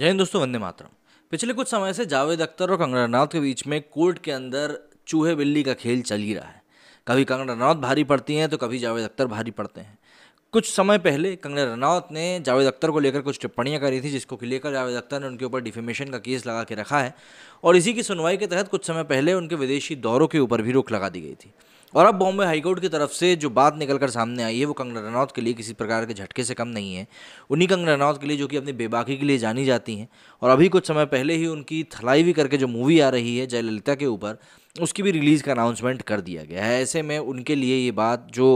जय हिंद दोस्तों वंदे मातरम पिछले कुछ समय से जावेद अख्तर और कंगना रनौत के बीच में कोर्ट के अंदर चूहे बिल्ली का खेल चल ही रहा है कभी कंगना रनौत भारी पड़ती हैं तो कभी जावेद अख्तर भारी पड़ते हैं कुछ समय पहले कंगना रनौत ने जावेद अख्तर को लेकर कुछ टिप्पणियाँ करी थी जिसको लेकर जावेद अख्तर ने उनके ऊपर डिफेमेशन का केस लगा के रखा है और इसी की सुनवाई के तहत कुछ समय पहले उनके विदेशी दौरों के ऊपर भी रोक लगा दी गई थी और अब बॉम्बे हाईकोर्ट की तरफ से जो बात निकल कर सामने आई है वो कंगना रनौत के लिए किसी प्रकार के झटके से कम नहीं है उन्हीं कंगना रनौत के लिए जो कि अपनी बेबाकी के लिए जानी जाती हैं और अभी कुछ समय पहले ही उनकी थलाई भी करके जो मूवी आ रही है जयललिता के ऊपर उसकी भी रिलीज़ का अनाउंसमेंट कर दिया गया है ऐसे में उनके लिए ये बात जो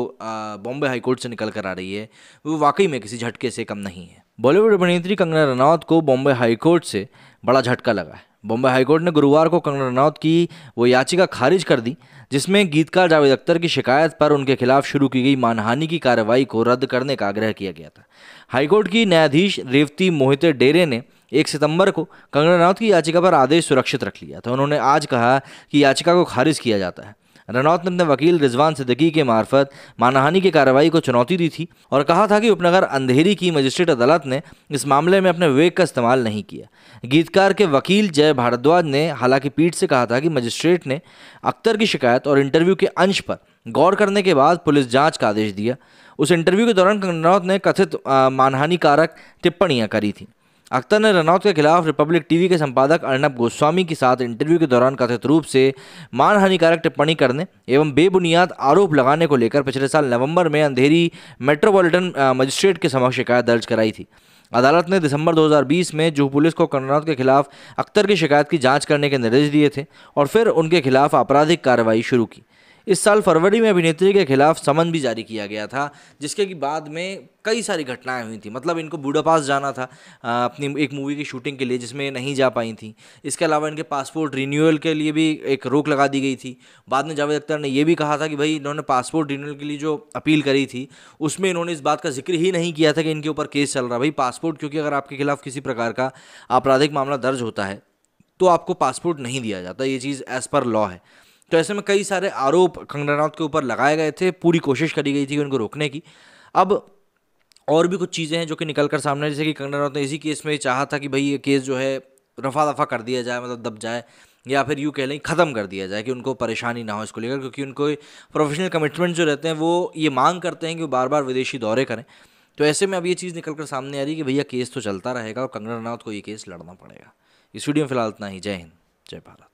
बॉम्बे हाईकोर्ट से निकल कर आ रही है वो वाकई में किसी झटके से कम नहीं है बॉलीवुड अभिनेत्री कंगना रनौत को बॉम्बे हाईकोर्ट से बड़ा झटका लगा है बम्बई हाईकोर्ट ने गुरुवार को कंगना रनौत की वो याचिका खारिज कर दी जिसमें गीतकार जावेद अख्तर की शिकायत पर उनके खिलाफ शुरू की गई मानहानि की कार्रवाई को रद्द करने का आग्रह किया गया था हाईकोर्ट की न्यायाधीश रेवती मोहिते डेरे ने एक सितंबर को कंगना रनौत की याचिका पर आदेश सुरक्षित रख लिया था उन्होंने आज कहा कि याचिका को खारिज किया जाता है रनौत ने अपने वकील रिजवान सिद्दीकी के मार्फत मानहानी की कार्रवाई को चुनौती दी थी और कहा था कि उपनगर अंधेरी की मजिस्ट्रेट अदालत ने इस मामले में अपने विवेक का इस्तेमाल नहीं किया गीतकार के वकील जय भारद्वाज ने हालांकि पीठ से कहा था कि मजिस्ट्रेट ने अख्तर की शिकायत और इंटरव्यू के अंश पर गौर करने के बाद पुलिस जांच का आदेश दिया उस इंटरव्यू के दौरान रनौत ने कथित मानहानिकारक टिप्पणियां करी थी अख्तर ने रनौत के खिलाफ रिपब्लिक टीवी के संपादक अर्णब गोस्वामी के साथ इंटरव्यू के दौरान कथित रूप से मानहानिकारक टिप्पणी करने एवं बेबुनियाद आरोप लगाने को लेकर पिछले साल नवंबर में अंधेरी मेट्रोपॉलिटन मजिस्ट्रेट के समक्ष शिकायत दर्ज कराई थी अदालत ने दिसंबर 2020 में जूह पुलिस को कर्नाटक के खिलाफ अख्तर की शिकायत की जाँच करने के निर्देश दिए थे और फिर उनके खिलाफ आपराधिक कार्रवाई शुरू की इस साल फरवरी में अभिनेत्री के खिलाफ समन भी जारी किया गया था जिसके कि बाद में कई सारी घटनाएं हुई थी मतलब इनको बूढ़ा पास जाना था अपनी एक मूवी की शूटिंग के लिए जिसमें नहीं जा पाई थी इसके अलावा इनके पासपोर्ट रिन्यूअल के लिए भी एक रोक लगा दी गई थी बाद में जावेद अख्तर ने यह भी कहा था कि भाई इन्होंने पासपोर्ट रिन्यूअल के लिए जो अपील करी थी उसमें इन्होंने इस बात का जिक्र ही नहीं किया था कि इनके ऊपर केस चल रहा भाई पासपोर्ट क्योंकि अगर आपके खिलाफ किसी प्रकार का आपराधिक मामला दर्ज होता है तो आपको पासपोर्ट नहीं दिया जाता ये चीज़ एज़ पर लॉ है तो ऐसे में कई सारे आरोप कंगना राउत के ऊपर लगाए गए थे पूरी कोशिश करी गई थी उनको रोकने की अब और भी कुछ चीज़ें हैं जो कि निकल कर सामने जैसे कि कंगना राउत ने इसी केस में चाहा था कि भाई ये केस जो है रफा दफा कर दिया जाए मतलब दब जाए या फिर यूँ कह लें ख़त्म कर दिया जाए कि उनको परेशानी ना हो इसको लेकर क्योंकि उनको प्रोफेशनल कमिटमेंट जो रहते हैं वो ये मांग करते हैं कि वो बार बार विदेशी दौरे करें तो ऐसे में अब ये चीज़ निकल कर सामने आ रही है कि भैया केस तो चलता रहेगा और कंगना रनौत को ये केस लड़ना पड़ेगा इस वीडियो में फिलहाल इतना ही जय हिंद जय भारत